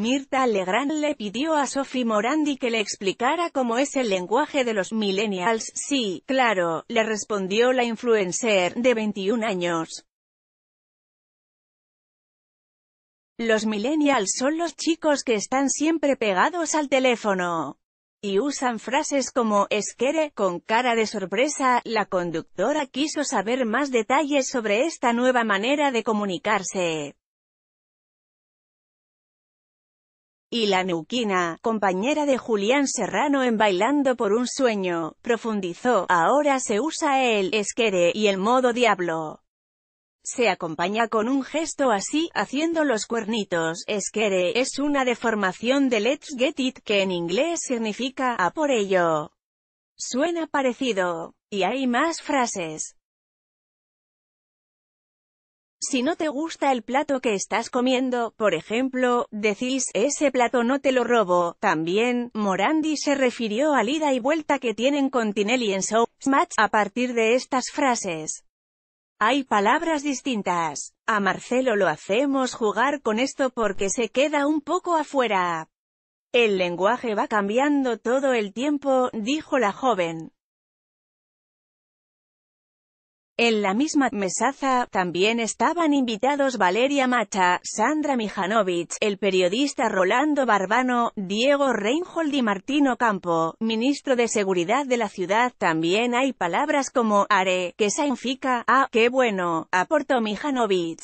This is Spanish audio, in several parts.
Mirta Legrand le pidió a Sophie Morandi que le explicara cómo es el lenguaje de los millennials. Sí, claro, le respondió la influencer, de 21 años. Los millennials son los chicos que están siempre pegados al teléfono. Y usan frases como, esquere, con cara de sorpresa, la conductora quiso saber más detalles sobre esta nueva manera de comunicarse. y la neuquina, compañera de Julián Serrano en Bailando por un sueño, profundizó, ahora se usa el esquere y el modo diablo. Se acompaña con un gesto así, haciendo los cuernitos, esquere, es una deformación de let's get it, que en inglés significa, a por ello. Suena parecido. Y hay más frases. Si no te gusta el plato que estás comiendo, por ejemplo, decís, ese plato no te lo robo. También, Morandi se refirió al ida y vuelta que tienen con Tinelli en Show a partir de estas frases. Hay palabras distintas. A Marcelo lo hacemos jugar con esto porque se queda un poco afuera. El lenguaje va cambiando todo el tiempo, dijo la joven. En la misma mesaza, también estaban invitados Valeria Macha, Sandra Mijanovic, el periodista Rolando Barbano, Diego Reinhold y Martino Campo, ministro de Seguridad de la ciudad. También hay palabras como «are», que significa «ah, qué bueno», aportó Mijanovic.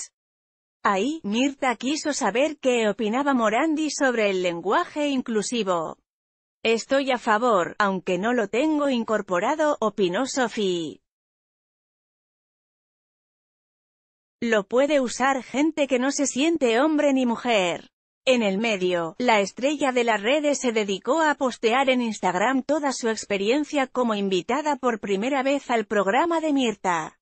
Ahí, Mirta quiso saber qué opinaba Morandi sobre el lenguaje inclusivo. Estoy a favor, aunque no lo tengo incorporado, opinó Sofi. Lo puede usar gente que no se siente hombre ni mujer. En el medio, la estrella de las redes se dedicó a postear en Instagram toda su experiencia como invitada por primera vez al programa de Mirta.